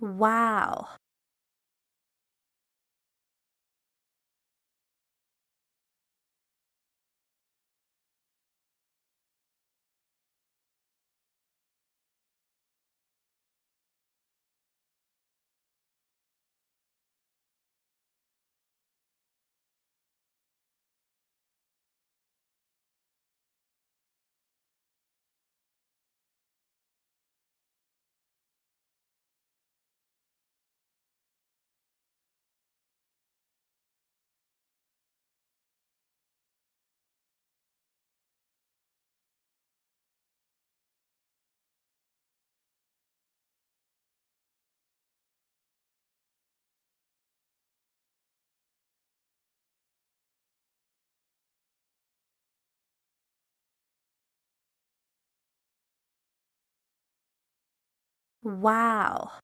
wow Wow